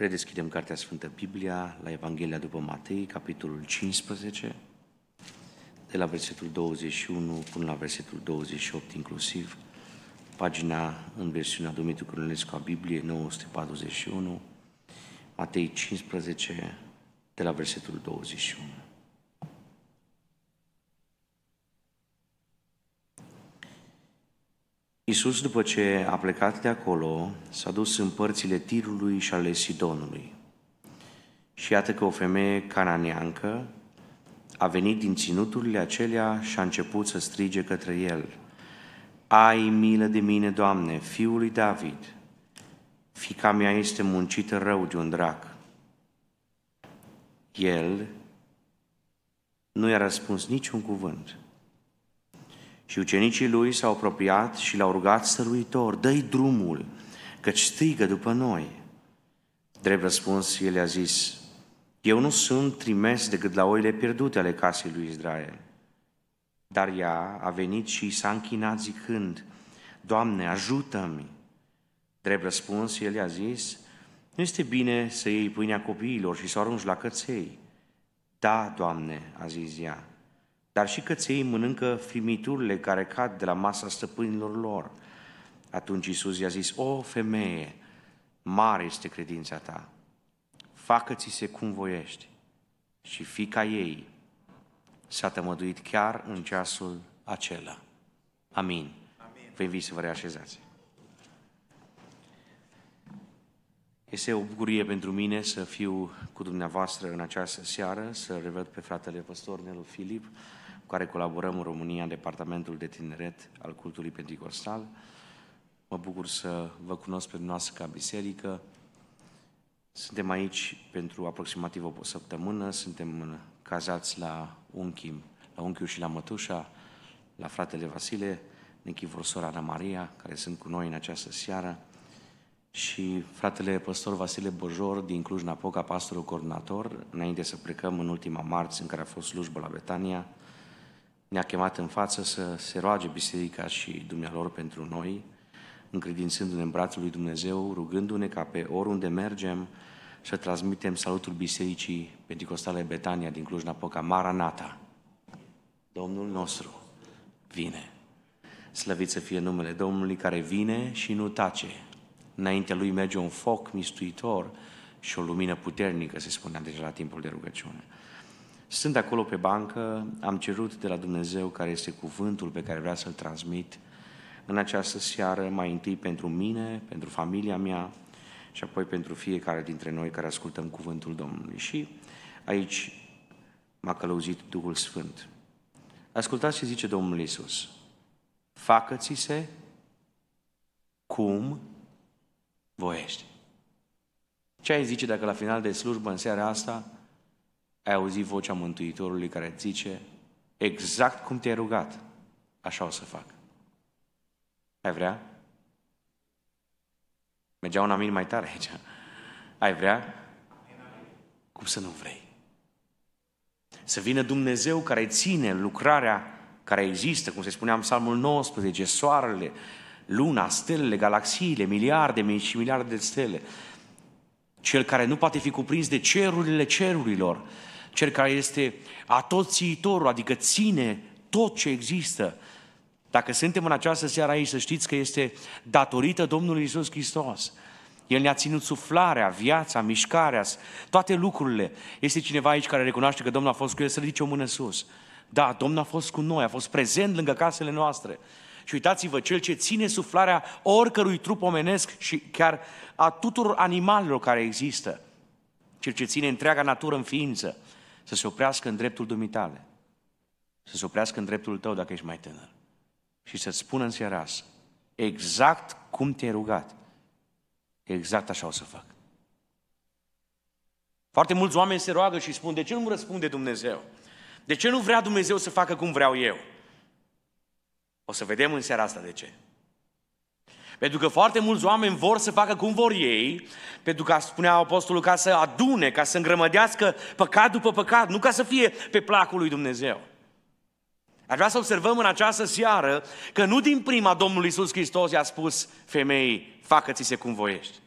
Redeschidem Cartea Sfântă Biblia la Evanghelia după Matei, capitolul 15, de la versetul 21 până la versetul 28 inclusiv, pagina în versiunea Dumitru Crănescu a Bibliei 941, Matei 15, de la versetul 21. Iisus, după ce a plecat de acolo, s-a dus în părțile Tirului și ale Sidonului. Și iată că o femeie cananeancă a venit din ținuturile acelea și a început să strige către el. Ai milă de mine, Doamne, fiul lui David! Fica mea este muncită rău de un drac. El nu i-a răspuns niciun cuvânt. Și ucenicii lui s-au apropiat și l-au rugat stăruitor, dă-i drumul, căci strigă după noi. Drept răspuns, el a zis, eu nu sunt trimis decât la oile pierdute ale casei lui Israel. Dar ea a venit și s-a închinat zicând, Doamne, ajută-mi! Drept răspuns, el a zis, nu este bine să iei pâinea copiilor și să o arunci la căței. Da, Doamne, a zis ea, dar și căței mănâncă frimiturile care cad de la masa stăpânilor lor. Atunci Iisus i-a zis, o femeie, mare este credința ta, facă-ți-se cum voiești. Și fica ei s-a tămăduit chiar în ceasul acela. Amin. Amin. Vă invit să vă reașezați. Este o bucurie pentru mine să fiu cu dumneavoastră în această seară, să revăd pe fratele păstor Nelu Filip, cu care colaborăm în România în Departamentul de Tineret al Cultului Pentecostal. Mă bucur să vă cunosc pe dumneavoastră ca biserică. Suntem aici pentru aproximativ o săptămână, suntem cazați la unchim, la unchiul și la mătușa, la fratele Vasile, Nechifor Sora Ana Maria, care sunt cu noi în această seară, și fratele păstor Vasile Bojor din Cluj-Napoca, pastorul coordonator, înainte să plecăm în ultima marți în care a fost slujbă la Betania, ne-a chemat în față să se roage biserica și dumnealor pentru noi, încredințându-ne în brațul lui Dumnezeu, rugându-ne ca pe oriunde mergem să transmitem salutul Bisericii Pentecostale Betania din Cluj-Napoca, Maranata. Domnul nostru vine. Slăvit să fie numele Domnului care vine și nu tace. Înaintea lui merge un foc mistuitor și o lumină puternică, se spunea deja la timpul de rugăciune. Stând acolo pe bancă, am cerut de la Dumnezeu care este cuvântul pe care vrea să-l transmit în această seară, mai întâi pentru mine, pentru familia mea și apoi pentru fiecare dintre noi care ascultăm cuvântul Domnului. Și aici m-a călăuzit Duhul Sfânt. Ascultați ce zice Domnul Isus. Facă-ți-se cum voiești. Ce ai zice dacă la final de slujbă în seara asta ai auzit vocea Mântuitorului care îți zice, exact cum te-ai rugat, așa o să fac. Ai vrea? Mergea un amin mai tare aici. Ai vrea? Cum să nu vrei? Să vină Dumnezeu care ține lucrarea care există, cum se spunea în Psalmul 19, soarele, luna, stelele, galaxiile, miliarde și miliarde de stele. Cel care nu poate fi cuprins de cerurile cerurilor, cel care este atoțiitorul, adică ține tot ce există. Dacă suntem în această seară aici, să știți că este datorită Domnului Isus Hristos. El ne-a ținut suflarea, viața, mișcarea, toate lucrurile. Este cineva aici care recunoaște că Domnul a fost cu el, să ridice o mână sus. Da, Domnul a fost cu noi, a fost prezent lângă casele noastre. Și uitați-vă, cel ce ține suflarea oricărui trup omenesc și chiar a tuturor animalelor care există, cel ce ține întreaga natură în ființă, să se oprească în dreptul dumitale, să se oprească în dreptul tău dacă ești mai tânăr și să-ți spună în seara asta, exact cum te-ai rugat, exact așa o să fac. Foarte mulți oameni se roagă și spun, de ce nu-mi răspunde Dumnezeu? De ce nu vrea Dumnezeu să facă cum vreau eu? O să vedem în seara asta de ce. Pentru că foarte mulți oameni vor să facă cum vor ei, pentru că spunea Apostolul, ca să adune, ca să îngrămădească păcat după păcat, nu ca să fie pe placul lui Dumnezeu. Aș vrea să observăm în această seară că nu din prima Domnul Iisus Hristos i-a spus femeii, facă-ți-se cum voiești.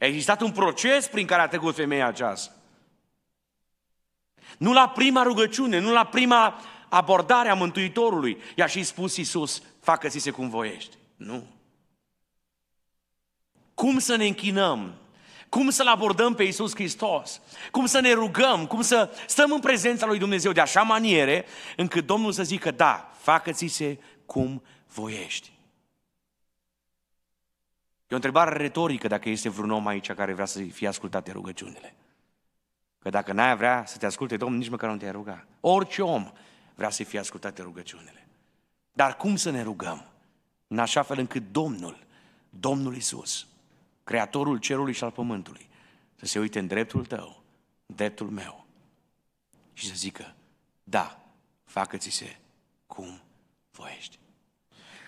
A existat un proces prin care a trecut femeia aceasta. Nu la prima rugăciune, nu la prima abordare a Mântuitorului, i-a și spus Iisus, facă-ți-se cum voiești. Nu. Cum să ne închinăm? Cum să-L abordăm pe Iisus Hristos? Cum să ne rugăm? Cum să stăm în prezența Lui Dumnezeu de așa maniere încât Domnul să zică, da, facă-ți-se cum voiești. E o întrebare retorică dacă este vreun om aici care vrea să fie ascultate rugăciunile. Că dacă n-ai vrea să te asculte Domnul, nici măcar nu te-ai ruga. Orice om vrea să fie ascultate rugăciunile. Dar cum să ne rugăm? În așa fel încât Domnul, Domnul Isus, Creatorul cerului și al pământului, să se uite în dreptul tău, în dreptul meu și să zică, da, facă-ți-se cum voiești.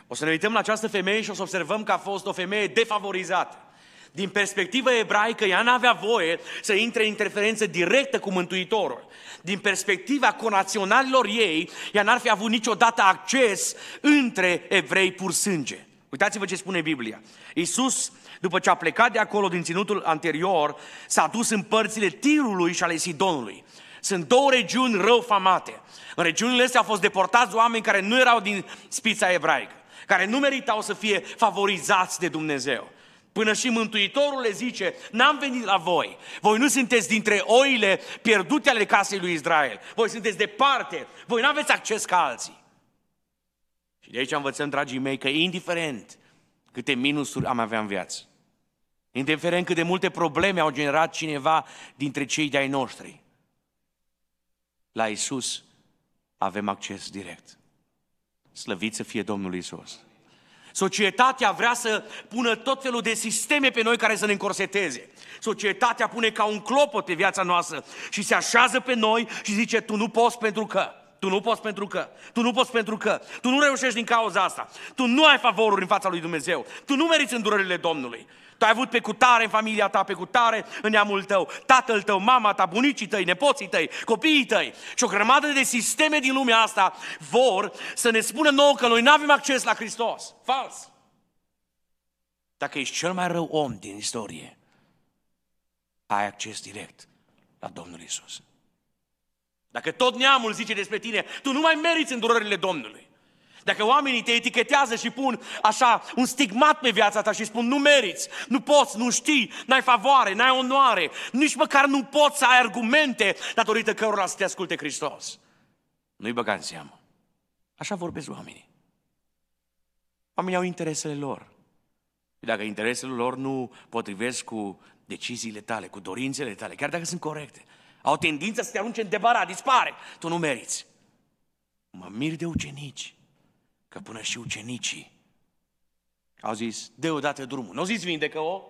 O să ne uităm la această femeie și o să observăm că a fost o femeie defavorizată. Din perspectiva ebraică, ea n-avea voie să intre în interferență directă cu Mântuitorul. Din perspectiva conaționalilor ei, ea n-ar fi avut niciodată acces între evrei pur sânge. Uitați-vă ce spune Biblia. Iisus, după ce a plecat de acolo din ținutul anterior, s-a dus în părțile Tirului și ale Sidonului. Sunt două regiuni rău famate. În regiunile astea au fost deportați oameni care nu erau din spița ebraică, care nu meritau să fie favorizați de Dumnezeu. Până și Mântuitorul le zice, n-am venit la voi. Voi nu sunteți dintre oile pierdute ale casei lui Israel. Voi sunteți departe. Voi nu aveți acces ca alții. Și de aici învățăm, dragii mei, că indiferent câte minusuri am avea în viață, indiferent cât de multe probleme au generat cineva dintre cei de-ai noștri, la Isus avem acces direct. Slăvit să fie Domnul Isus. Societatea vrea să pună tot felul de sisteme pe noi care să ne încorseteze. Societatea pune ca un clopot pe viața noastră și se așează pe noi și zice, tu nu poți pentru că, tu nu poți pentru că, tu nu poți pentru că, tu nu reușești din cauza asta, tu nu ai favoruri în fața lui Dumnezeu, tu nu meriți îndurările Domnului. Tu ai avut pe cutare în familia ta, pe cutare în neamul tău, tatăl tău, mama ta, bunicii tăi, nepoții tăi, copiii tăi și o grămadă de sisteme din lumea asta vor să ne spună nouă că noi nu avem acces la Hristos. Fals! Dacă ești cel mai rău om din istorie, ai acces direct la Domnul Isus. Dacă tot neamul zice despre tine, tu nu mai meriți îndurările Domnului. Dacă oamenii te etichetează și pun așa un stigmat pe viața ta și spun nu meriți, nu poți, nu știi, n-ai favoare, n-ai onoare, nici măcar nu poți să ai argumente datorită cărora să te asculte Hristos. Nu-i băga în seamă. Așa vorbesc oamenii. Oamenii au interesele lor. Dacă interesele lor nu potrivesc cu deciziile tale, cu dorințele tale, chiar dacă sunt corecte, au tendința să te arunce în debara, dispare. Tu nu meriți. Mă mir de ucenici că până și ucenicii au zis, deodată drumul. Nu au zis, vindecă-o.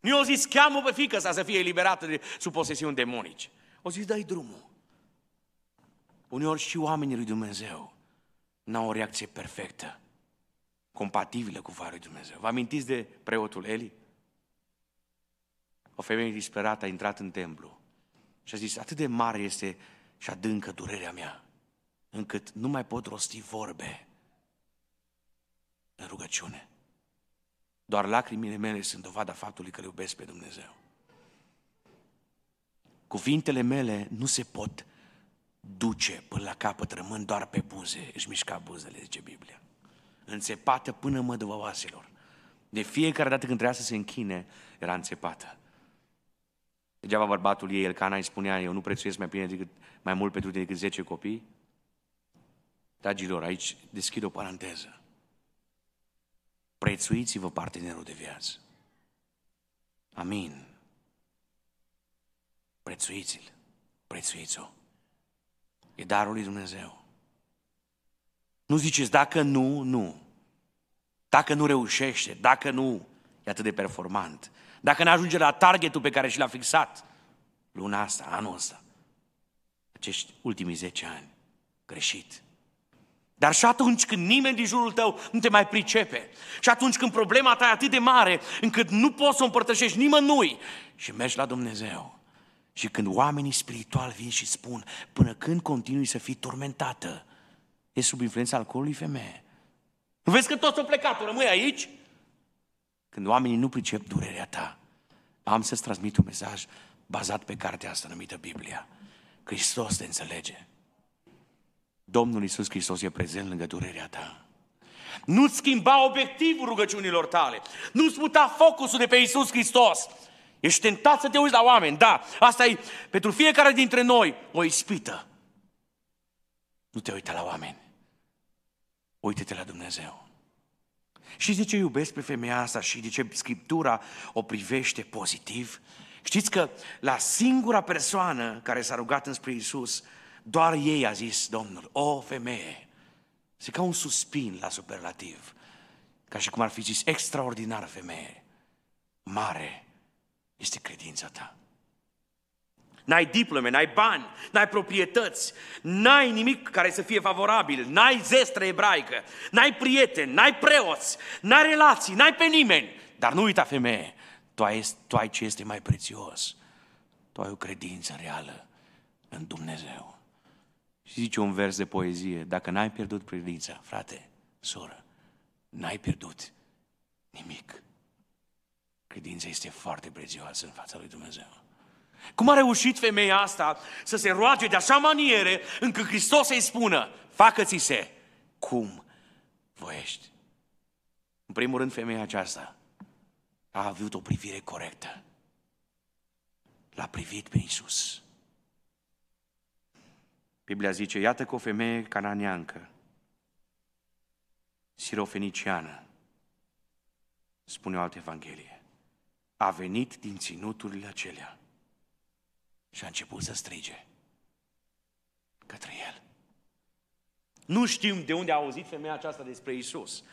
Nu au zis, cheamă pe fică sa să fie eliberată de sub posesiuni demonici. Au zis, dai drumul. Uneori și oamenii lui Dumnezeu n-au o reacție perfectă, compatibilă cu varul lui Dumnezeu. Vă amintiți de preotul Eli? O femeie disperată a intrat în templu și a zis, atât de mare este și adâncă durerea mea, încât nu mai pot rosti vorbe în rugăciune. Doar lacrimile mele sunt dovada faptului că le iubesc pe Dumnezeu. Cuvintele mele nu se pot duce până la capăt, rămân doar pe buze, își mișca buzele, zice Biblia. Înțepată până oaselor. De fiecare dată când trebuia să se închine, era înțepată. Degeaba bărbatul ei, Elcana, îi spunea, eu nu prețuiesc mai, bine decât, mai mult pentru tine decât 10 copii, Dragilor, aici deschid o paranteză. Prețuiți-vă partenerul de viață. Amin. Prețuiți-l. Prețuiți-o. E darul lui Dumnezeu. Nu ziceți, dacă nu, nu. Dacă nu reușește, dacă nu e atât de performant, dacă nu ajunge la targetul pe care și l-a fixat luna asta, anul ăsta, acești ultimii 10 ani, greșit. Dar și atunci când nimeni din jurul tău nu te mai pricepe, și atunci când problema ta e atât de mare încât nu poți să o împărtășești nimănui și mergi la Dumnezeu, și când oamenii spirituali vin și spun, până când continui să fii tormentată, e sub influența alcoolului femeie. Nu vezi că toți au plecat, rămâi aici? Când oamenii nu pricep durerea ta, am să-ți transmit un mesaj bazat pe cartea asta numită Biblia. Hristos te înțelege. Domnul Iisus Hristos e prezent lângă durerea ta. Nu-ți schimba obiectivul rugăciunilor tale. Nu-ți muta focusul de pe Iisus Hristos. Ești tentat să te uiți la oameni, da. Asta e pentru fiecare dintre noi o ispită. Nu te uita la oameni. Uite-te la Dumnezeu. Și de ce iubesc pe femeia asta și de ce Scriptura o privește pozitiv? Știți că la singura persoană care s-a rugat înspre Isus, doar ei, a zis Domnul, o femeie. Se ca un suspin la superlativ, ca și cum ar fi zis, extraordinară femeie, mare este credința ta. N-ai diplome, n-ai bani, n-ai proprietăți, n-ai nimic care să fie favorabil, n-ai zestră ebraică, n-ai prieteni, n-ai preoți, n-ai relații, n-ai pe nimeni. Dar nu uita, femeie, tu ai, tu ai ce este mai prețios. Tu ai o credință reală în Dumnezeu și zice un vers de poezie, dacă n-ai pierdut privința, frate, soră, n-ai pierdut nimic. Credința este foarte prețioasă în fața lui Dumnezeu. Cum a reușit femeia asta să se roage de așa maniere încât Hristos să-i spună, facă-ți-se cum voiești. În primul rând, femeia aceasta a avut o privire corectă. L-a privit pe Iisus. Biblia zice, iată că o femeie cananeancă, sirofeniciană, spune o altă evanghelie, a venit din ținuturile acelea și a început să strige către el. Nu știm de unde a auzit femeia aceasta despre Isus.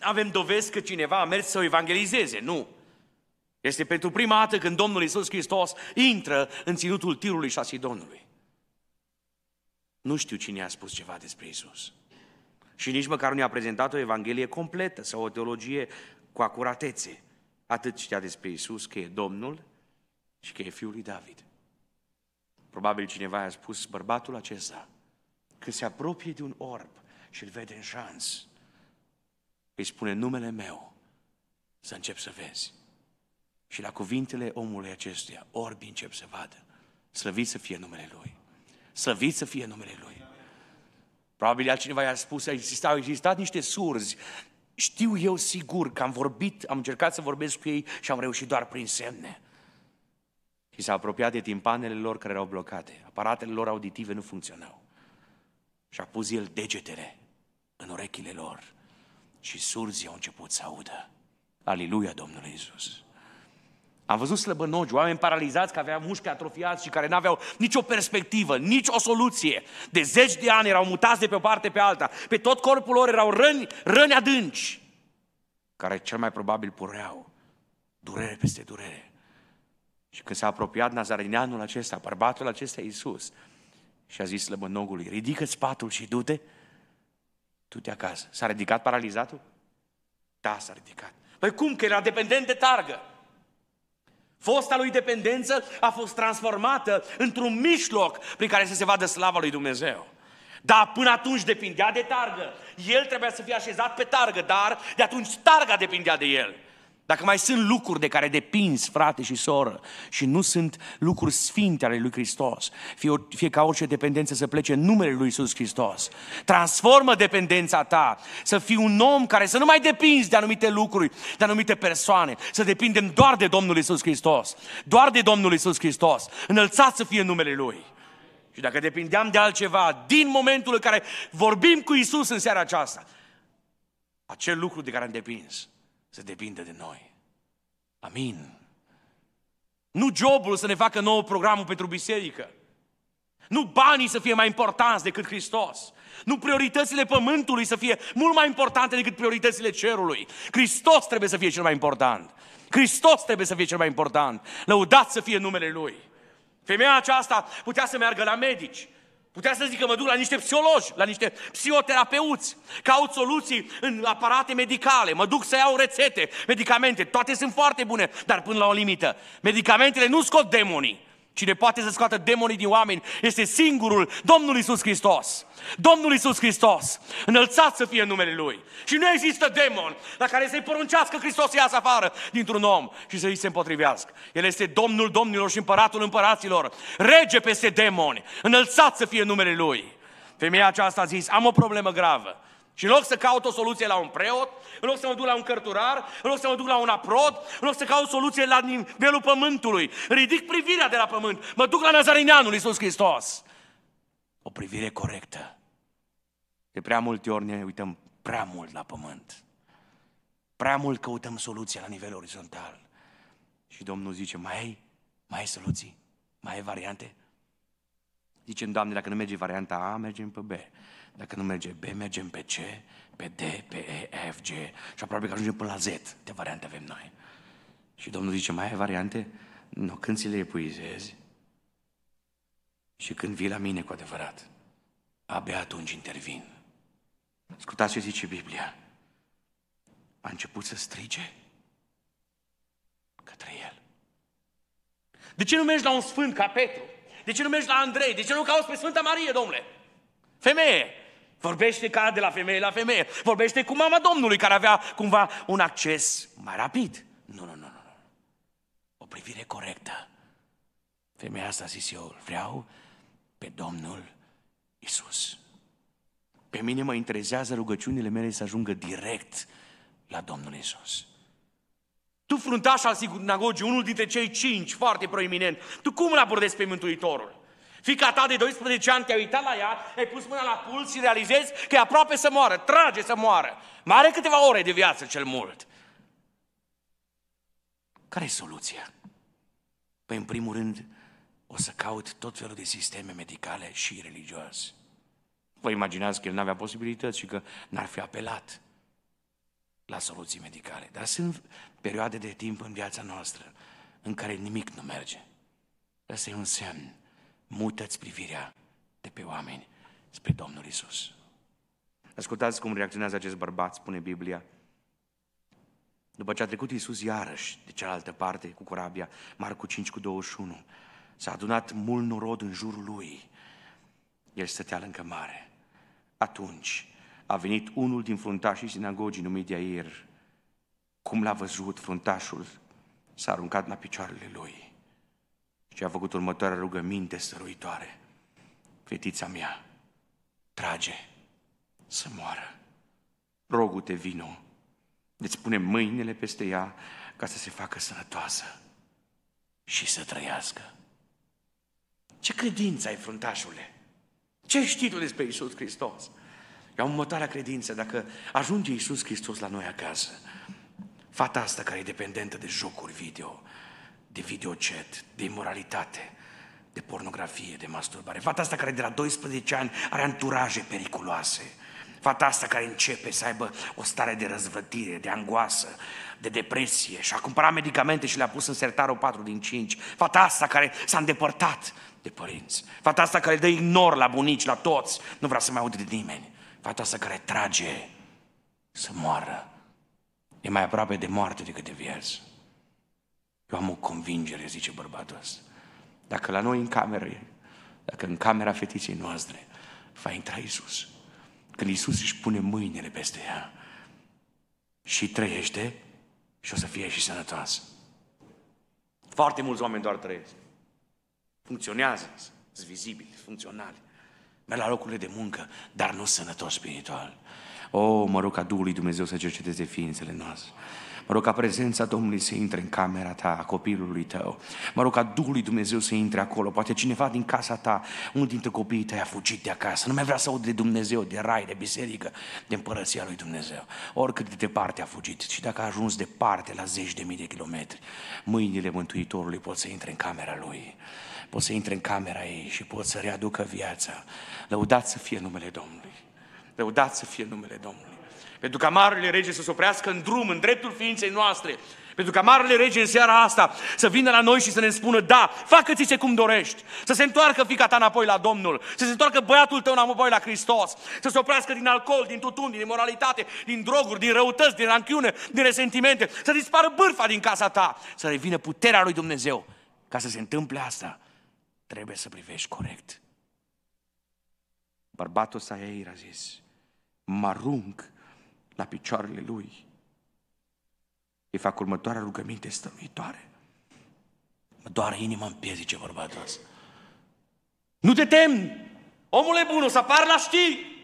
Avem dovezi că cineva a mers să o evangelizeze, nu. Este pentru prima dată când Domnul Isus Hristos intră în ținutul tirului și a Sidonului. Nu știu cine a spus ceva despre Isus. Și nici măcar nu i-a prezentat o Evanghelie completă sau o teologie cu acuratețe. Atât știa despre Isus că e Domnul și că e Fiul lui David. Probabil cineva i-a spus, bărbatul acesta, când se apropie de un orb și îl vede în șans, îi spune numele meu să încep să vezi. Și la cuvintele omului acestuia, orbi încep să vadă, slăvit să fie numele lui. Slăvit să fie numele Lui. Probabil altcineva i-a spus, existau, au existat niște surzi. Știu eu sigur că am vorbit, am încercat să vorbesc cu ei și am reușit doar prin semne. Și s-a apropiat de timpanele lor care erau blocate. Aparatele lor auditive nu funcționau. Și a pus el degetele în urechile lor și surzii au început să audă. Aleluia Domnului Isus. Am văzut slăbănogi, oameni paralizați care aveau mușchi atrofiați și care n-aveau nicio perspectivă, nici o soluție. De zeci de ani erau mutați de pe o parte pe alta. Pe tot corpul lor erau răni, răni adânci, care cel mai probabil pureau durere peste durere. Și când s-a apropiat Nazarenianul acesta, bărbatul acesta Iisus, și a zis slăbănogului, ridică-ți patul și du-te, du-te acasă. S-a ridicat paralizatul? Da, s-a ridicat. Păi cum? Că era dependent de targă. Fosta lui dependență a fost transformată într-un mijloc prin care să se vadă slava lui Dumnezeu. Dar până atunci depindea de targă. El trebuia să fie așezat pe targă, dar de atunci targa depindea de el. Dacă mai sunt lucruri de care depinzi, frate și soră, și nu sunt lucruri sfinte ale lui Hristos, fie, fie ca orice dependență să plece în numele lui Isus Hristos. Transformă dependența ta, să fii un om care să nu mai depinzi de anumite lucruri, de anumite persoane, să depindem doar de Domnul Isus Hristos. Doar de Domnul Isus Hristos. Înălțat să fie numele Lui. Și dacă depindeam de altceva, din momentul în care vorbim cu Isus în seara aceasta, acel lucru de care am depins, să depindă de noi. Amin. Nu jobul să ne facă nou programul pentru biserică. Nu banii să fie mai importanți decât Hristos. Nu prioritățile pământului să fie mult mai importante decât prioritățile cerului. Hristos trebuie să fie cel mai important. Hristos trebuie să fie cel mai important. Lăudați să fie numele Lui. Femeia aceasta putea să meargă la medici, Putea să zic că mă duc la niște psihologi, la niște psihoterapeuți, caut soluții în aparate medicale, mă duc să iau rețete, medicamente, toate sunt foarte bune, dar până la o limită. Medicamentele nu scot demonii. Cine poate să scoată demonii din oameni este singurul Domnul Isus Hristos. Domnul Isus Hristos, înălțat să fie numele Lui. Și nu există demon la care să-i poruncească Hristos să iasă afară dintr-un om și să-i se împotrivească. El este Domnul Domnilor și Împăratul Împăraților, rege peste demoni, înălțat să fie numele Lui. Femeia aceasta a zis, am o problemă gravă. Și în loc să caut o soluție la un preot, în loc să mă duc la un cărturar, în loc să mă duc la un aprod, în loc să caut soluție la nivelul pământului, ridic privirea de la pământ, mă duc la Nazarineanul Iisus Hristos. O privire corectă. De prea multe ori ne uităm prea mult la pământ. Prea mult căutăm soluția la nivel orizontal. Și Domnul zice, mai ai? Mai ai soluții? Mai ai variante? Zicem, Doamne, dacă nu merge varianta A, mergem pe B. Dacă nu merge B, mergem pe C, pe D, pe E, F, G și aproape că ajungem până la Z. De variante avem noi. Și Domnul zice, mai ai variante? Nu, când ți le epuizezi și când vii la mine cu adevărat, abia atunci intervin. Ascultați ce zice Biblia. A început să strige către el. De ce nu mergi la un sfânt ca Petru? De ce nu mergi la Andrei? De ce nu cauți pe Sfânta Marie, domnule? Femeie, Vorbește ca de la femeie la femeie. Vorbește cu mama Domnului, care avea cumva un acces mai rapid. Nu, nu, nu, nu. O privire corectă. Femeia asta a zis eu, vreau pe Domnul Isus. Pe mine mă interesează rugăciunile mele să ajungă direct la Domnul Isus. Tu, fruntaș al sinagogii, unul dintre cei cinci, foarte proeminent, tu cum îl abordezi pe Mântuitorul? Fica ta de 12 ani te-a uitat la ea, ai pus mâna la puls și realizezi că e aproape să moară, trage să moară. Mai are câteva ore de viață cel mult. Care e soluția? Păi în primul rând o să caut tot felul de sisteme medicale și religioase. Vă imaginați că el n-avea posibilități și că n-ar fi apelat la soluții medicale. Dar sunt perioade de timp în viața noastră în care nimic nu merge. Asta e un semn mută-ți privirea de pe oameni spre Domnul Isus. Ascultați cum reacționează acest bărbat, spune Biblia. După ce a trecut Isus iarăși de cealaltă parte cu corabia, Marcu 5 cu 21, s-a adunat mult norod în jurul lui. El stătea lângă mare. Atunci a venit unul din fruntașii sinagogii numit Iair. Cum l-a văzut fruntașul, s-a aruncat la picioarele lui și a făcut următoarea rugăminte stăruitoare. Fetița mea, trage să moară. Rogu-te, vino, îți pune mâinile peste ea ca să se facă sănătoasă și să trăiască. Ce credință ai, fruntașule? Ce știi tu despre Isus Hristos? E o următoarea credință, dacă ajunge Isus Hristos la noi acasă, fata asta care e dependentă de jocuri video, de videocet, de imoralitate, de pornografie, de masturbare. Fata asta care de la 12 ani are anturaje periculoase. Fata asta care începe să aibă o stare de răzvătire, de angoasă, de depresie și a cumpărat medicamente și le-a pus în sertarul 4 din 5. Fata asta care s-a îndepărtat de părinți. Fata asta care dă ignor la bunici, la toți. Nu vrea să mai audă de nimeni. Fata asta care trage să moară. E mai aproape de moarte decât de viață. Eu am o convingere, zice bărbatul ăsta. Dacă la noi în cameră, dacă în camera fetiței noastre va intra Isus, când Isus își pune mâinile peste ea și trăiește și o să fie și sănătoasă. Foarte mulți oameni doar trăiesc. Funcționează, sunt vizibili, funcționali. Merg la locurile de muncă, dar nu sănătos spiritual. O, oh, mă rog ca Duhului Dumnezeu să cerceteze ființele noastre. Mă rog ca prezența Domnului să intre în camera ta, a copilului tău. Mă rog ca Duhul lui Dumnezeu să intre acolo. Poate cineva din casa ta, unul dintre copiii tăi a fugit de acasă. Nu mai vrea să aud de Dumnezeu, de rai, de biserică, de împărăția lui Dumnezeu. Oricât de departe a fugit și dacă a ajuns departe, la zeci de mii de kilometri, mâinile Mântuitorului pot să intre în camera lui pot să intre în camera ei și pot să readucă viața. Lăudați să fie numele Domnului. Lăudați să fie numele Domnului. Pentru ca Marele Rege să se oprească în drum, în dreptul ființei noastre. Pentru ca Marele Rege în seara asta să vină la noi și să ne spună, da, facă-ți-se cum dorești. Să se întoarcă fica ta înapoi la Domnul, să se întoarcă băiatul tău înapoi la Hristos, să se oprească din alcool, din tutun, din imoralitate, din droguri, din răutăți, din ranchiune, din resentimente, să dispară bârfa din casa ta, să revină puterea lui Dumnezeu. Ca să se întâmple asta, trebuie să privești corect. Bărbatul Saeir a zis, mă arunc la picioarele Lui. Îi fac următoarea rugăminte stăluitoare. Mă doare inima în piezice bărbatul ăsta. Nu te tem, Omule bun, o să apar la știri!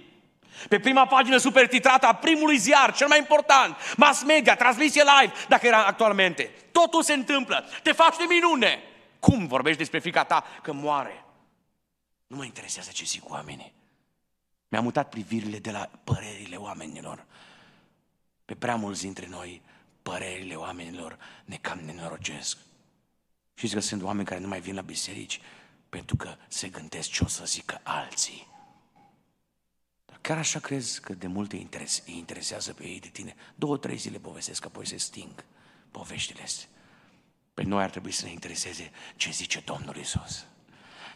Pe prima pagină supertitrată a primului ziar, cel mai important, mass media, transmisie live, dacă era actualmente. Totul se întâmplă. Te faci de minune. Cum vorbești despre fica ta că moare? Nu mă interesează ce zic oamenii. Mi-am mutat privirile de la părerile oamenilor pe prea mulți dintre noi, părerile oamenilor ne cam nenorocesc. Știți că sunt oameni care nu mai vin la biserici pentru că se gândesc ce o să zică alții. Dar chiar așa crezi că de multe interes, îi interesează pe ei de tine. Două, trei zile povestesc, apoi se sting poveștile astea. Pe noi ar trebui să ne intereseze ce zice Domnul Isus.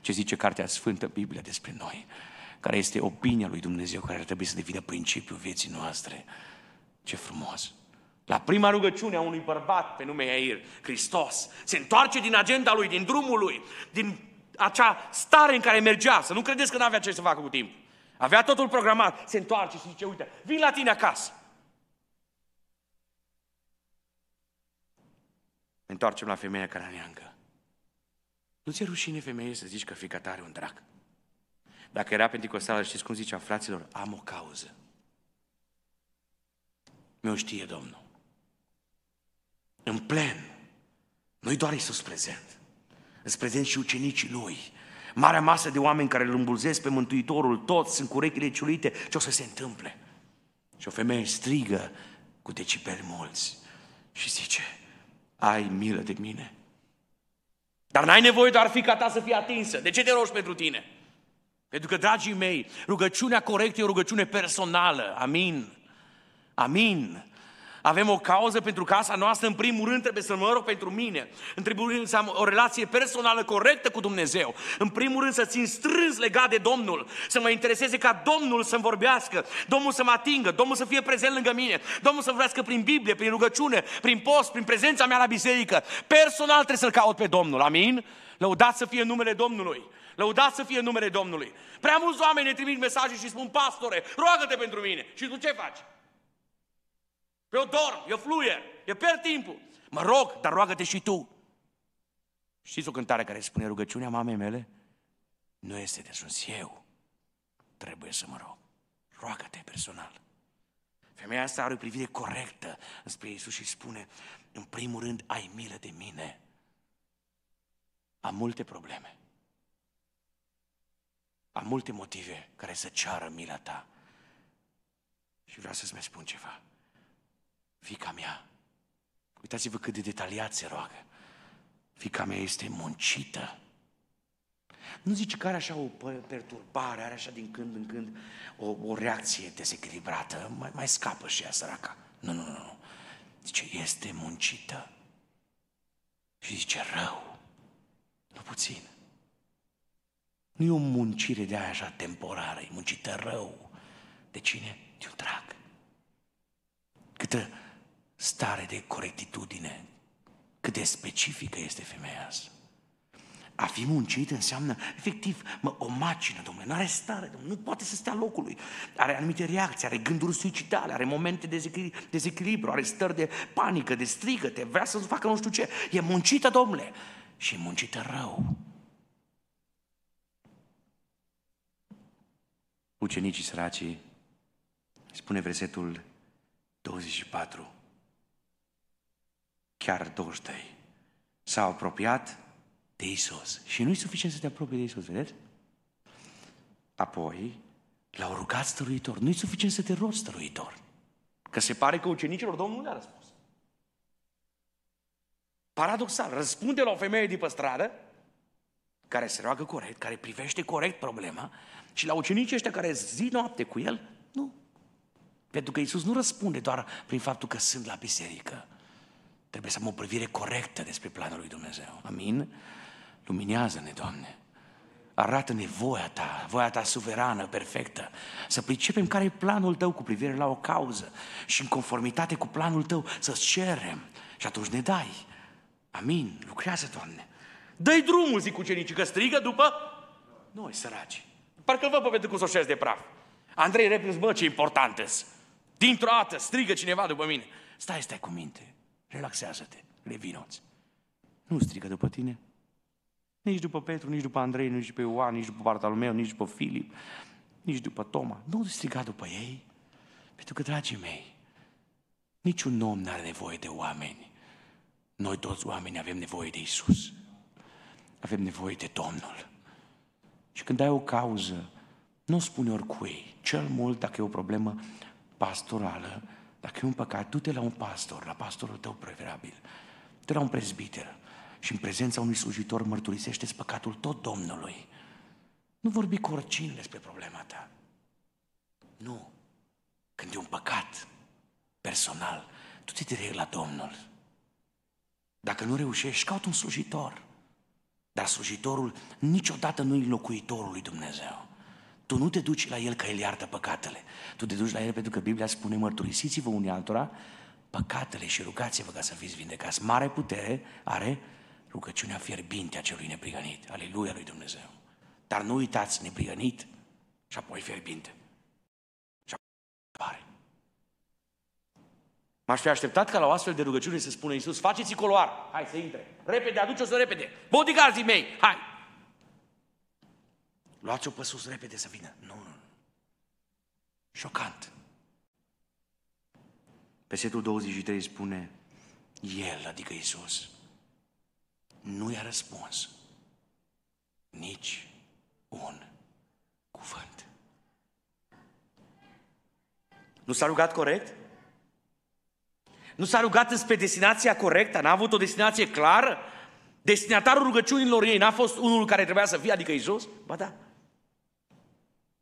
Ce zice Cartea Sfântă, Biblia despre noi, care este opinia lui Dumnezeu, care ar trebui să devină principiul vieții noastre. Ce frumos! La prima rugăciune a unui bărbat pe nume Iair, Hristos, se întoarce din agenda lui, din drumul lui, din acea stare în care mergea, să nu credeți că nu avea ce să facă cu timp. Avea totul programat, se întoarce și zice, uite, vin la tine acasă. Ne întoarcem la femeia cananeancă. Nu ți-e rușine femeie să zici că fica ta are un drac? Dacă era pentecostală, știți cum zicea fraților? Am o cauză mi-o știe Domnul. În plen. Nu-i doar Iisus prezent. Îți prezent și ucenicii Lui. Marea masă de oameni care îl îmbulzesc pe Mântuitorul, toți sunt cu urechile ciulite. Ce o să se întâmple? Și o femeie strigă cu decibeli mulți și zice, ai milă de mine. Dar n-ai nevoie doar fica ta să fie atinsă. De ce te rogi pentru tine? Pentru că, dragii mei, rugăciunea corectă e o rugăciune personală. Amin. Amin. Avem o cauză pentru casa noastră, în primul rând trebuie să mă rog pentru mine, în primul rând să am o relație personală corectă cu Dumnezeu, în primul rând să țin strâns legat de Domnul, să mă intereseze ca Domnul să-mi vorbească, Domnul să mă atingă, Domnul să fie prezent lângă mine, Domnul să vorbească prin Biblie, prin rugăciune, prin post, prin prezența mea la biserică. Personal trebuie să-L caut pe Domnul, amin? Lăudați să fie numele Domnului. Lăudați să fie numele Domnului. Prea mulți oameni ne trimit mesaje și spun, pastore, roagă-te pentru mine. Și tu ce faci? Eu dorm, eu fluier, eu pierd timpul. Mă rog, dar roagă-te și tu. Știți o cântare care spune rugăciunea mamei mele? Nu este de sus eu. Trebuie să mă rog. Roagă-te personal. Femeia asta are o privire corectă spre Iisus și spune, în primul rând, ai milă de mine. Am multe probleme. Am multe motive care să ceară mila ta. Și vreau să-ți mai spun ceva fica mea, uitați-vă cât de detaliat se roagă, fica mea este muncită. Nu zici că are așa o perturbare, are așa din când în când o, o reacție dezechilibrată, mai, mai scapă și ea săraca. Nu, nu, nu, nu. Zice, este muncită. Și zice, rău. Nu puțin. Nu e o muncire de aia așa temporară, e muncită rău. De cine? De un drag. Câtă stare de corectitudine, cât de specifică este femeia asta. A fi muncit înseamnă, efectiv, mă, o macină, domnule, nu are stare, domnule, nu poate să stea locului. Are anumite reacții, are gânduri suicidale, are momente de dezechilibru, are stări de panică, de strigăte, vrea să facă nu știu ce. E muncită, domnule, și e muncită rău. Ucenicii săracii, spune versetul 24, chiar tăi. s au apropiat de Isus. Și nu-i suficient să te apropii de Isus, vedeți? Apoi, l-au rugat stăruitor. Nu-i suficient să te rogi stăruitor. Că se pare că ucenicilor Domnul le-a răspuns. Paradoxal, răspunde la o femeie din pe stradă, care se roagă corect, care privește corect problema, și la ucenicii ăștia care zi noapte cu el, nu. Pentru că Isus nu răspunde doar prin faptul că sunt la biserică. Trebuie să am o privire corectă despre planul lui Dumnezeu. Amin? Luminează-ne, Doamne! Arată-ne voia Ta, voia Ta suverană, perfectă, să pricepem care e planul Tău cu privire la o cauză și în conformitate cu planul Tău să-ți cerem și atunci ne dai. Amin. Lucrează, Doamne. Dă-i drumul, zic ucenicii, că strigă după noi, săraci. Parcă-l văd pe Petru cu soșez de praf. Andrei Replius, bă, ce important Dintr-o dată strigă cineva după mine. Stai, stai cu minte. Relaxează-te, revinoți. Nu strică după tine. Nici după Petru, nici după Andrei, nici după Ioan, nici după Bartolomeu, nici după Filip, nici după Toma. Nu striga după ei, pentru că, dragii mei, niciun om n-are nevoie de oameni. Noi toți oamenii avem nevoie de Isus. Avem nevoie de Domnul. Și când ai o cauză, nu spune oricui, cel mult dacă e o problemă pastorală, dacă e un păcat, du-te la un pastor, la pastorul tău preferabil, du-te la un prezbiter și în prezența unui slujitor mărturisește păcatul tot Domnului. Nu vorbi cu oricine despre problema ta. Nu. Când e un păcat personal, tu te direct la Domnul. Dacă nu reușești, caut un slujitor. Dar slujitorul niciodată nu e locuitorul lui Dumnezeu. Tu nu te duci la El că El iartă păcatele. Tu te duci la El pentru că Biblia spune mărturisiți-vă unii altora păcatele și rugați-vă ca să fiți vindecați. Mare putere are rugăciunea fierbinte a celui neprihănit. Aleluia lui Dumnezeu. Dar nu uitați, neprihănit și apoi fierbinte. Și apoi M-aș fi așteptat ca la o astfel de rugăciune să spună Iisus, faceți coloar, hai să intre, repede, aduce o repede, bodyguards mei, hai, Luați-o pe sus repede să vină. Nu, nu. Șocant. Versetul 23 spune, El, adică Isus, nu i-a răspuns nici un cuvânt. Nu s-a rugat corect? Nu s-a rugat înspre destinația corectă? N-a avut o destinație clară? Destinatarul rugăciunilor ei n-a fost unul care trebuia să fie, adică Isus? Ba da,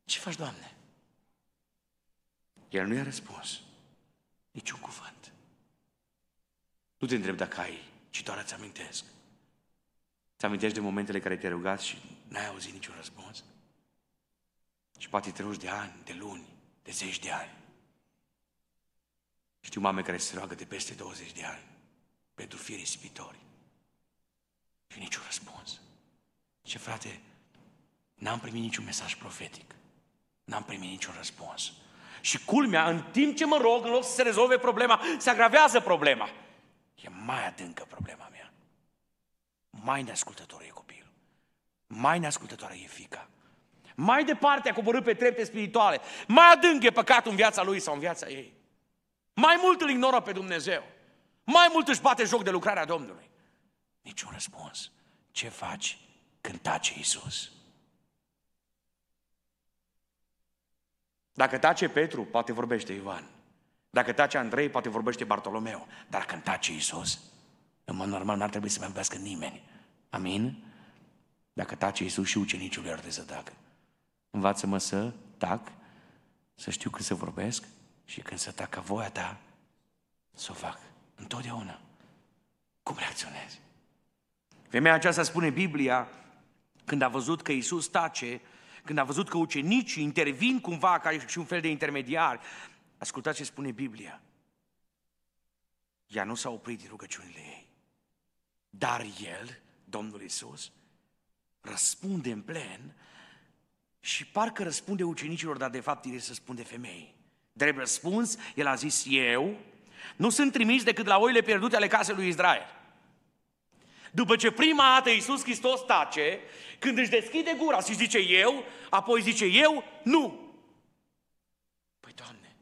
ce faci, Doamne? El nu i-a răspuns niciun cuvânt. Nu te întreb dacă ai, ci doar îți amintesc. Îți amintești de momentele care te-ai rugat și n-ai auzit niciun răspuns? Și poate treci de ani, de luni, de zeci de ani. Știu mame care se roagă de peste 20 de ani pentru firi ispitori. Și niciun răspuns. Ce frate, n-am primit niciun mesaj profetic. N-am primit niciun răspuns. Și culmea, în timp ce mă rog, în loc să se rezolve problema, se agravează problema. E mai adâncă problema mea. Mai neascultător e copilul. Mai neascultătoare e fica. Mai departe a coborât pe trepte spirituale. Mai adânc e păcatul în viața lui sau în viața ei. Mai mult îl ignoră pe Dumnezeu. Mai mult își bate joc de lucrarea Domnului. Niciun răspuns. Ce faci când tace Iisus? Dacă tace Petru, poate vorbește Ivan. Dacă tace Andrei, poate vorbește Bartolomeu. Dar când tace Iisus, în mod normal n-ar trebui să mai vorbească nimeni. Amin? Dacă tace Iisus și ucenicii lui ar să tacă. Învață-mă să tac, să știu când să vorbesc și când să tac ca voia ta, să o fac. Întotdeauna. Cum reacționezi? Femeia aceasta spune Biblia, când a văzut că Iisus tace, când a văzut că ucenicii intervin cumva ca și un fel de intermediar, ascultați ce spune Biblia. Ea nu s-a oprit din rugăciunile ei. Dar el, Domnul Isus, răspunde în plen și parcă răspunde ucenicilor, dar de fapt el răspunde femeii. Drept răspuns, el a zis, eu nu sunt trimis decât la oile pierdute ale casei lui Israel. După ce prima dată Iisus Hristos tace, când își deschide gura și zice eu, apoi zice eu, nu. Păi Doamne,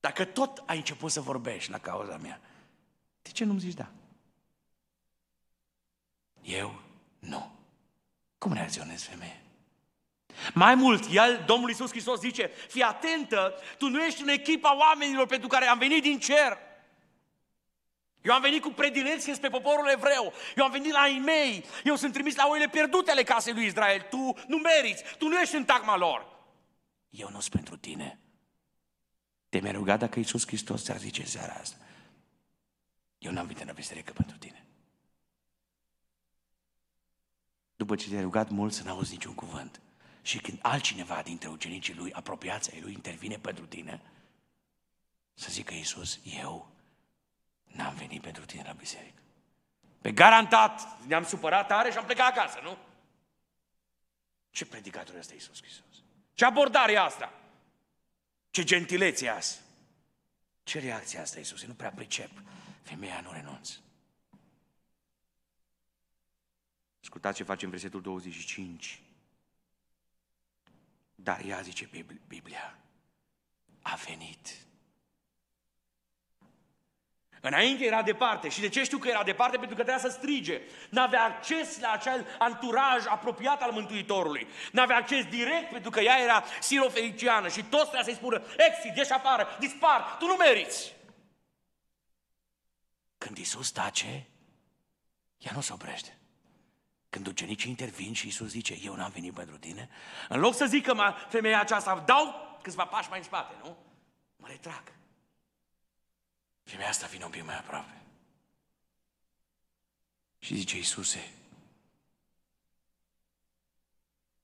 dacă tot ai început să vorbești la cauza mea, de ce nu-mi zici da? Eu nu. Cum reacționezi, femeie? Mai mult, el, Domnul Iisus Hristos zice, fii atentă, tu nu ești în echipa oamenilor pentru care am venit din cer. Eu am venit cu predilecție spre poporul evreu. Eu am venit la ei mei. Eu sunt trimis la oile pierdute ale casei lui Israel. Tu nu meriți. Tu nu ești în tagma lor. Eu nu sunt pentru tine. Te mi-ai rugat dacă Iisus Hristos ți-ar zice seara asta. Eu n-am venit în biserică pentru tine. După ce te-ai rugat mult să n-auzi niciun cuvânt și când altcineva dintre ucenicii lui, apropiația lui, intervine pentru tine, să zică Iisus, eu N-am venit pentru tine la biserică. Pe garantat, ne-am supărat tare și am plecat acasă, nu? Ce predicator este Iisus Hristos? Ce abordare e asta? Ce gentilețe e asta? Ce reacție e asta, Iisus? Eu nu prea pricep. Femeia nu renunță. Ascultați ce face în versetul 25. Dar ea, zice Biblia, a venit Înainte era departe. Și de ce știu că era departe? Pentru că trebuia să strige. N-avea acces la acel anturaj apropiat al Mântuitorului. N-avea acces direct pentru că ea era sirofericiană și toți trebuia să-i spună, exit, ieși afară, dispar, tu nu meriți. Când Isus tace, ea nu se oprește. Când ucenicii intervin și Isus zice, eu n-am venit pentru tine, în loc să zică femeia aceasta, dau câțiva pași mai în spate, nu? Mă retrag. Femeia asta vine un pic mai aproape. Și zice, Iisuse,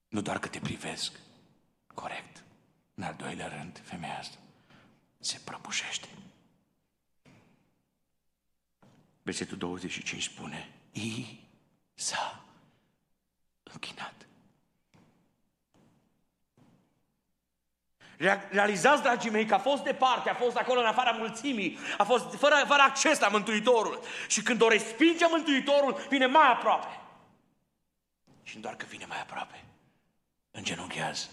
nu doar că te privesc, corect, în al doilea rând, femeia asta se prăbușește. Versetul 25 spune, I s-a închinat. Realizați, dragii mei, că a fost departe, a fost acolo în afara mulțimii, a fost fără, fără acces la Mântuitorul. Și când o respinge Mântuitorul, vine mai aproape. Și doar că vine mai aproape, îngenunchează.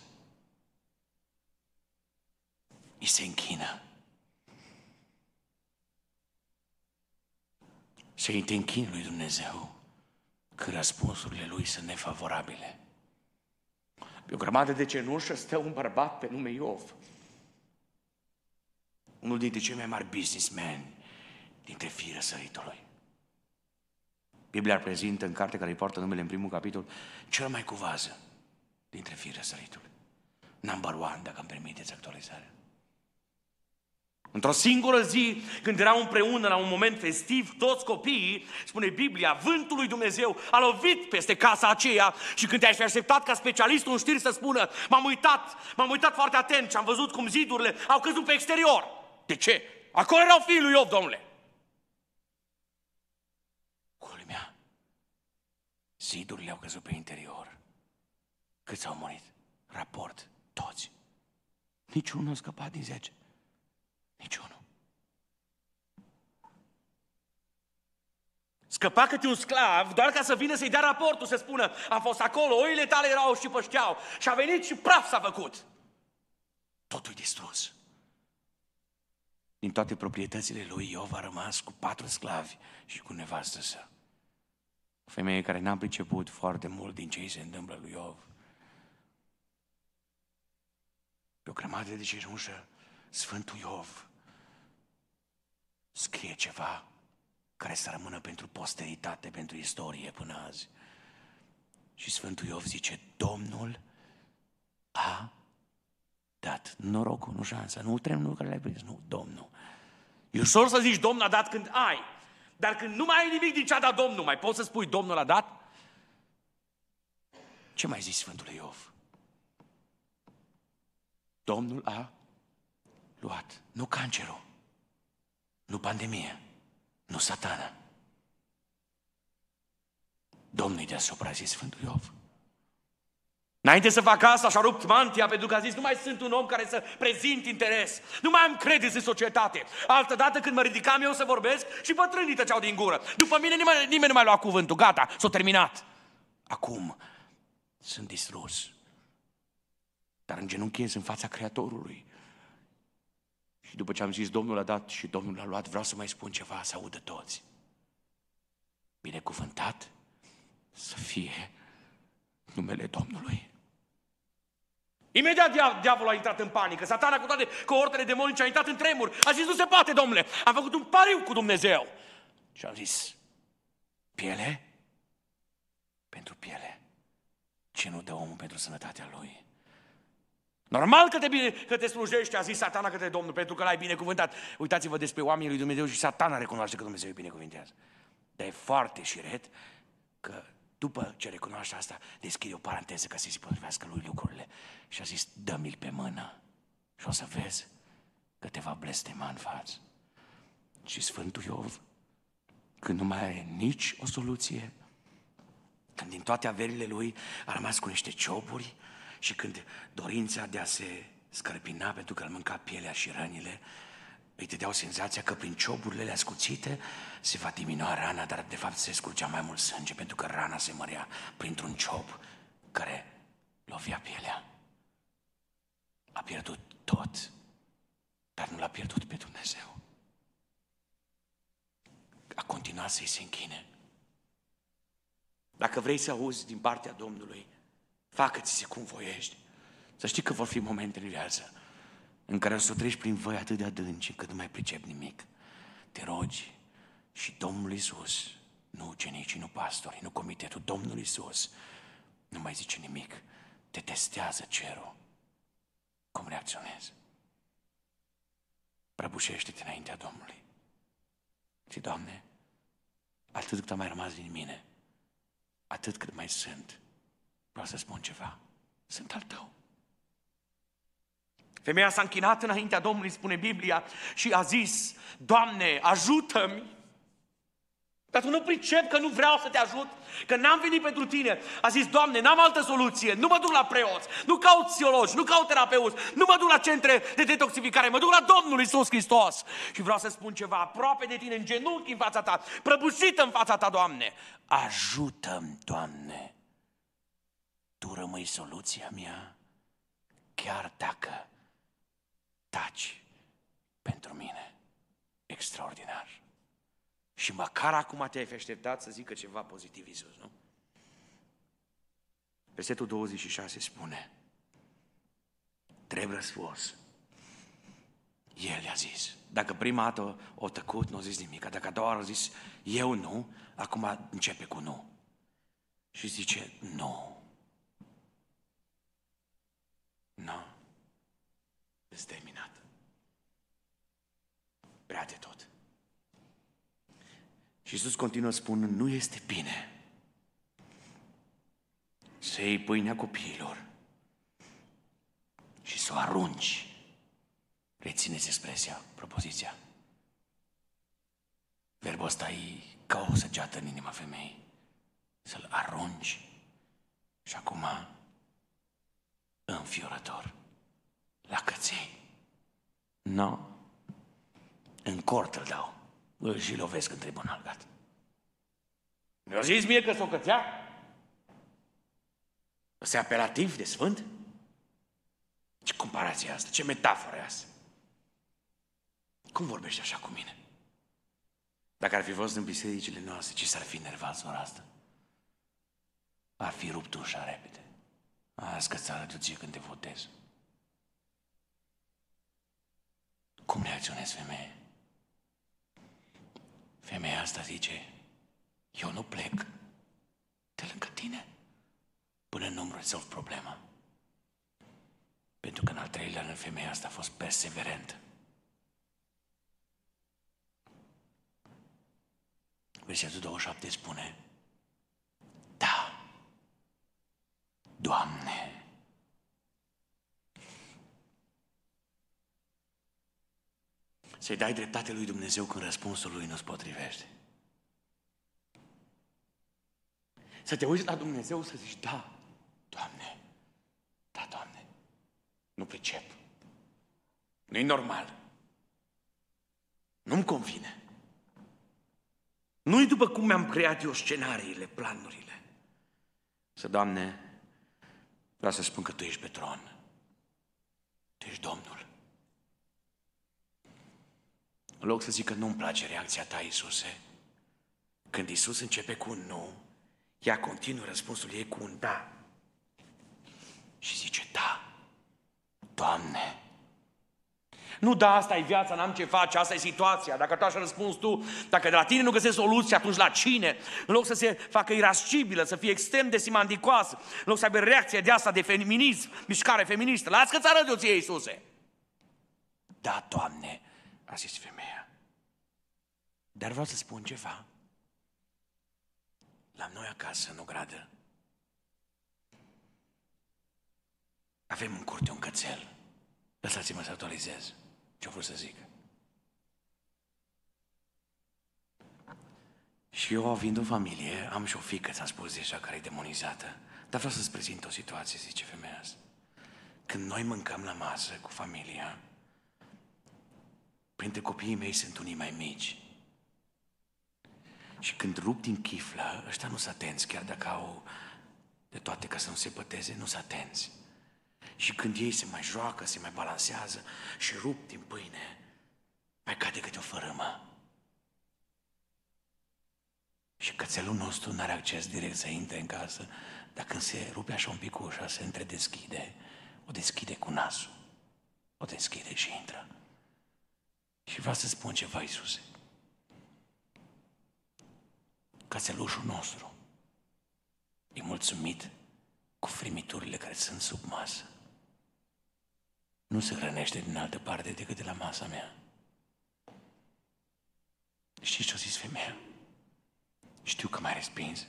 Îi se închină. Se închină lui Dumnezeu când răspunsurile lui sunt nefavorabile. Pe o grămadă de cenușă stă un bărbat pe nume Iov. Unul dintre cei mai mari businessmen dintre firea săritului. Biblia prezintă în carte care îi poartă numele în primul capitol, cel mai cuvază dintre firea săritului. Number one, dacă îmi permiteți actualizarea. Într-o singură zi, când erau împreună la un moment festiv, toți copiii, spune Biblia, vântul lui Dumnezeu a lovit peste casa aceea și când te ai așteptat ca specialistul în știri să spună m-am uitat, m-am uitat foarte atent și am văzut cum zidurile au căzut pe exterior. De ce? Acolo erau fiii lui Iov, domnule. Culmea, zidurile au căzut pe interior. Câți au murit? Raport, toți. Niciunul nu a scăpat din zece. Niciunul. Scăpa câte un sclav doar ca să vină să-i dea raportul, să spună am fost acolo, oile tale erau și pășteau și a venit și praf s-a făcut. Totul distrus. Din toate proprietățile lui Iov a rămas cu patru sclavi și cu nevastă sa. O femeie care n-a priceput foarte mult din ce îi se întâmplă lui Iov. Pe o crămadă de cerușă, Sfântul Iov scrie ceva care să rămână pentru posteritate, pentru istorie până azi. Și Sfântul Iov zice, Domnul a dat norocul, nu șansa, nu trenul care le ai prins, nu, Domnul. E ușor să zici Domnul a dat când ai, dar când nu mai ai nimic din ce a dat Domnul, mai poți să spui Domnul a dat? Ce mai zici Sfântul Iov? Domnul a luat, nu cancerul, nu pandemia, nu satana. Domnul de deasupra, a zis Sfântul Iov. Înainte să fac asta, și-a rupt mantia pentru că a zis, nu mai sunt un om care să prezint interes, nu mai am credință în societate. Altădată când mă ridicam eu să vorbesc și bătrânii tăceau din gură. După mine nimeni, nimeni nu mai lua cuvântul, gata, s-a terminat. Acum sunt distrus, dar îngenunchez în fața Creatorului și după ce am zis, Domnul a dat și Domnul a luat, vreau să mai spun ceva, să audă toți. Binecuvântat să fie numele Domnului. Imediat diavolul a intrat în panică. Satana cu toate cohortele demonice a intrat în tremur. A zis, nu se poate, domnule. Am făcut un pariu cu Dumnezeu. Și am zis, piele pentru piele. Ce nu dă omul pentru sănătatea lui? Normal că te, bine, că te slujești, a zis satana către Domnul, pentru că l-ai binecuvântat. Uitați-vă despre oamenii lui Dumnezeu și satana recunoaște că Dumnezeu îi binecuvântează. Dar e foarte șiret că după ce recunoaște asta, deschide o paranteză ca să se potrivească lui lucrurile. Și a zis, dă mi pe mână și o să vezi că te va blestema în față. Și Sfântul Iov, când nu mai are nici o soluție, când din toate averile lui a rămas cu niște cioburi, și când dorința de a se scărpina pentru că îl mânca pielea și rănile, îi dădeau senzația că prin cioburile ascuțite se va diminua rana, dar de fapt se scurgea mai mult sânge, pentru că rana se mărea printr-un ciob care lovia pielea. A pierdut tot, dar nu l-a pierdut pe Dumnezeu. A continuat să-i se închine. Dacă vrei să auzi din partea Domnului Facă-ți-se cum voiești. Să știi că vor fi momente în viață în care o să treci prin voi atât de adânci încât nu mai pricep nimic. Te rogi și Domnul Iisus nu ucenicii, nu pastorii, nu comitetul, Domnul Iisus nu mai zice nimic. Te testează cerul. Cum reacționezi? Prăbușește-te înaintea Domnului. Și, Doamne, atât cât a mai rămas din mine, atât cât mai sunt, Vreau să spun ceva. Sunt al tău. Femeia s-a închinat înaintea Domnului, spune Biblia, și a zis, Doamne, ajută-mi! Dar tu nu pricep că nu vreau să te ajut, că n-am venit pentru tine. A zis, Doamne, n-am altă soluție, nu mă duc la preoți, nu caut psihologi, nu caut terapeuți, nu mă duc la centre de detoxificare, mă duc la Domnul Isus Hristos. Și vreau să spun ceva, aproape de tine, în genunchi în fața ta, prăbușit în fața ta, Doamne. Ajută-mi, Doamne! tu rămâi soluția mea, chiar dacă taci pentru mine. Extraordinar. Și măcar acum te-ai fi așteptat să zică ceva pozitiv Iisus, nu? Versetul 26 spune, trebuie răspuns. El i-a zis. Dacă prima dată o tăcut, nu a zis nimic. Dacă a doua oară a zis, eu nu, acum începe cu nu. Și zice, nu. Nu. Sunt terminat. Prea de tot. Și Iisus continuă spunând, nu este bine să iei pâinea copiilor și să o arunci. Rețineți expresia, propoziția. Verbul ăsta e ca o săgeată în inima femeii. Să-l arunci. Și acum înfiorător. La căței? Nu. No. În cort îl dau. Îl și lovesc în tribunal, gat. Mi-a zis mie că s-o cățea? Să apelativ de sfânt? Ce comparație asta? Ce metaforă asta? Cum vorbești așa cu mine? Dacă ar fi fost în bisericile noastre, ce s-ar fi nervat asta? Ar fi rupt ușa repede. Azi că-ți a eu ție când te votez. Cum reacționezi, femeie? Femeia asta zice, eu nu plec de lângă tine până nu-mi rezolv problema. Pentru că în al treilea rând femeia asta a fost perseverentă. Versetul 27 spune Doamne! Să-i dai dreptate lui Dumnezeu când răspunsul lui nu-ți potrivește. Să te uiți la Dumnezeu să zici, da, Doamne, da, Doamne, nu pricep. nu e normal. Nu-mi convine. Nu-i după cum mi-am creat eu scenariile, planurile. Să, Doamne, Vreau să spun că Tu ești pe tron. Tu ești Domnul. În loc să zic că nu-mi place reacția ta, Iisuse, când Iisus începe cu un nu, ea continuă răspunsul ei cu un da. Și zice, da, Doamne, nu, da, asta e viața, n-am ce face, asta e situația. Dacă tu așa răspunzi tu, dacă de la tine nu găsești soluție, atunci la cine? În loc să se facă irascibilă, să fie extrem de simandicoasă, în loc să aibă reacție de asta de feminism, mișcare feministă, las că-ți arăt eu ție, Iisuse. Da, Doamne, a zis femeia. Dar vreau să spun ceva. La noi acasă, în gradă. avem în curte un cățel. Lăsați-mă să actualizez ce vreau să zic? Și eu, fiind în familie, am și o fică, ți-am spus deja, care e demonizată. Dar vreau să-ți prezint o situație, zice femeia asta. Când noi mâncăm la masă cu familia, printre copiii mei sunt unii mai mici. Și când rup din chiflă, ăștia nu sunt atenți, chiar dacă au de toate ca să nu se păteze, nu sunt atenți. Și când ei se mai joacă, se mai balansează și rup din pâine, mai cade câte o fărâmă. Și cățelul nostru nu are acces direct să intre în casă, dar când se rupe așa un pic ușa, se întredeschide, o deschide cu nasul, o deschide și intră. Și vreau să spun ceva, Iisuse. Cățelușul nostru e mulțumit cu frimiturile care sunt sub masă nu se hrănește din altă parte decât de la masa mea. Știi ce-o zis femeia? Știu că m-ai respins.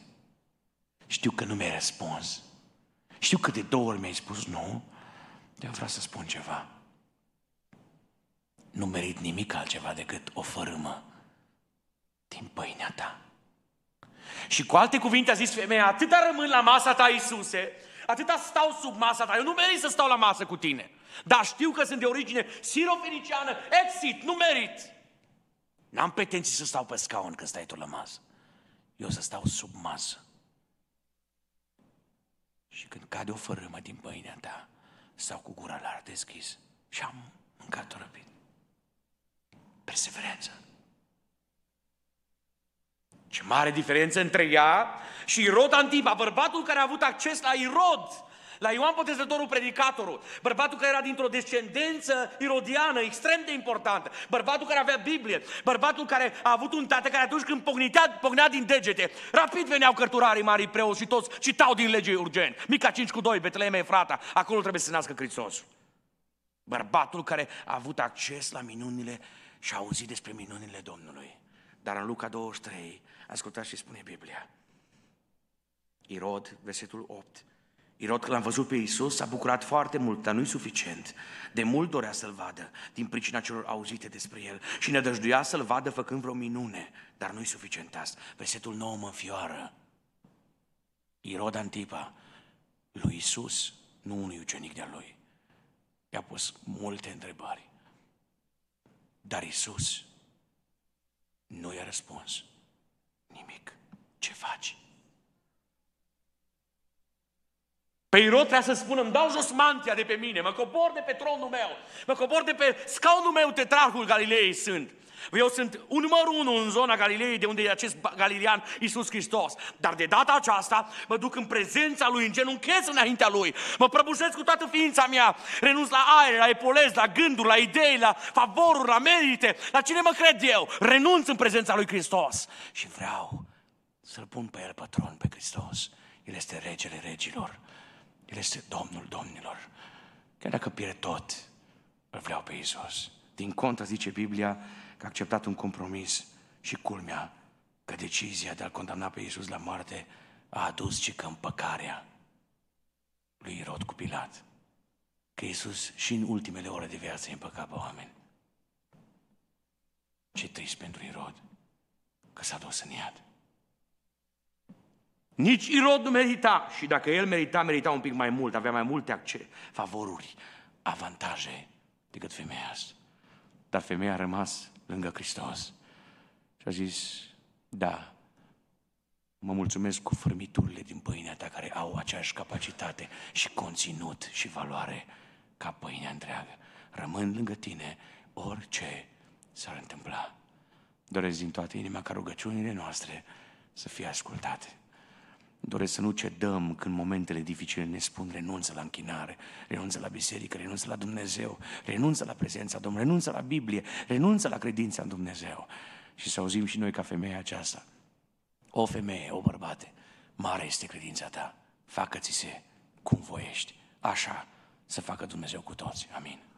Știu că nu mi-ai răspuns. Știu că de două ori mi-ai spus nu, dar vreau să spun ceva. Nu merit nimic altceva decât o fărâmă din pâinea ta. Și cu alte cuvinte a zis femeia, atâta rămân la masa ta, Iisuse, atâta stau sub masa ta, eu nu merit să stau la masă cu tine. Dar știu că sunt de origine sirofeniciană, exit, nu merit. N-am pretenții să stau pe scaun când stai tu la masă. Eu să stau sub masă. Și când cade o fărâmă din pâinea ta, stau cu gura la deschis și am mâncat-o rapid. Perseverență. Ce mare diferență între ea și Irod Antipa, bărbatul care a avut acces la Irod, la Ioan Botezătorul predicatorul, bărbatul care era dintr-o descendență irodiană extrem de importantă, bărbatul care avea Biblie, bărbatul care a avut un tată care atunci când pognitea, pognea din degete, rapid veneau cărturarii mari preoți și toți citau din lege urgent. Mica 5 cu 2, Betlehem frata, acolo trebuie să se nască Hristos. Bărbatul care a avut acces la minunile și a auzit despre minunile Domnului. Dar în Luca 23, ascultați și spune Biblia. Irod, versetul 8, Irod, când l-am văzut pe Iisus, s-a bucurat foarte mult, dar nu-i suficient. De mult dorea să-l vadă, din pricina celor auzite despre el. Și ne dăjduia să-l vadă făcând vreo minune, dar nu-i suficient asta. Versetul nou mă înfioară. Irod Antipa, lui Iisus, nu unui ucenic de al lui. I-a pus multe întrebări. Dar Iisus nu i-a răspuns nimic. Ce faci? Pe Irod trebuia să spună, îmi dau jos mantia de pe mine, mă cobor de pe tronul meu, mă cobor de pe scaunul meu, tetrarhul Galilei sunt. Eu sunt un numărul unu în zona Galilei, de unde e acest galilean Iisus Hristos. Dar de data aceasta mă duc în prezența Lui, în genunchez înaintea Lui. Mă prăbușesc cu toată ființa mea. Renunț la aer, la epolez, la gânduri, la idei, la favoruri, la merite. La cine mă cred eu? Renunț în prezența Lui Hristos. Și vreau să-L pun pe El tron pe Hristos. El este regele regilor. El este Domnul Domnilor. Chiar dacă pierd tot, îl vreau pe Isus. Din contra, zice Biblia, că a acceptat un compromis și culmea că decizia de a-L condamna pe Iisus la moarte a adus și că împăcarea lui Irod cu Pilat. Că Iisus și în ultimele ore de viață îi împăca pe oameni. Ce trist pentru Irod că s-a dus în iad. Nici Irod nu merita. Și dacă el merita, merita un pic mai mult, avea mai multe acce, favoruri, avantaje decât femeia asta. Dar femeia a rămas lângă Hristos și a zis, da, mă mulțumesc cu fărmiturile din pâinea ta care au aceeași capacitate și conținut și valoare ca pâinea întreagă. Rămân lângă tine orice s-ar întâmpla. Doresc din toată inima ca rugăciunile noastre să fie ascultate doresc să nu cedăm când momentele dificile ne spun renunță la închinare, renunță la biserică, renunță la Dumnezeu, renunță la prezența Domnului, renunță la Biblie, renunță la credința în Dumnezeu. Și să auzim și noi ca femeia aceasta. O femeie, o bărbate, mare este credința ta, facă-ți-se cum voiești, așa să facă Dumnezeu cu toți. Amin.